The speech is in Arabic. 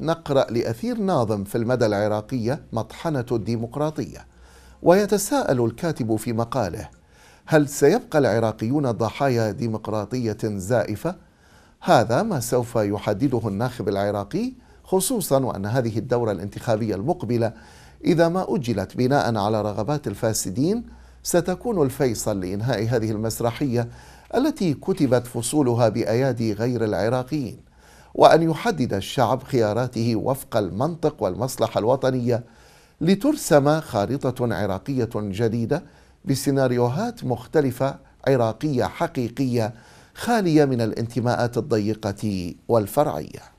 نقرأ لأثير ناظم في المدى العراقية مطحنة الديمقراطية ويتساءل الكاتب في مقاله هل سيبقى العراقيون ضحايا ديمقراطية زائفة؟ هذا ما سوف يحدده الناخب العراقي خصوصا وأن هذه الدورة الانتخابية المقبلة إذا ما أجلت بناء على رغبات الفاسدين ستكون الفيصل لإنهاء هذه المسرحية التي كتبت فصولها بأيادي غير العراقيين وأن يحدد الشعب خياراته وفق المنطق والمصلحة الوطنية لترسم خارطة عراقية جديدة بسيناريوهات مختلفة عراقية حقيقية خالية من الانتماءات الضيقة والفرعية